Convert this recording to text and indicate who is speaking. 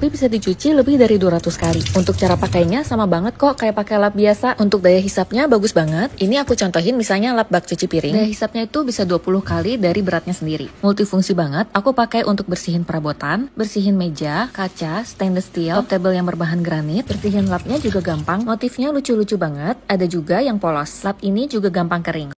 Speaker 1: tapi bisa dicuci lebih dari 200 kali. Untuk cara pakainya sama banget kok kayak pakai lap biasa. Untuk daya hisapnya bagus banget. Ini aku contohin misalnya lap bak cuci piring. Daya hisapnya itu bisa 20 kali dari beratnya sendiri. Multifungsi banget. Aku pakai untuk bersihin perabotan, bersihin meja, kaca, stainless steel, top table yang berbahan granit. Bersihin lapnya juga gampang. Motifnya lucu-lucu banget.
Speaker 2: Ada juga yang polos. Lap ini juga gampang kering.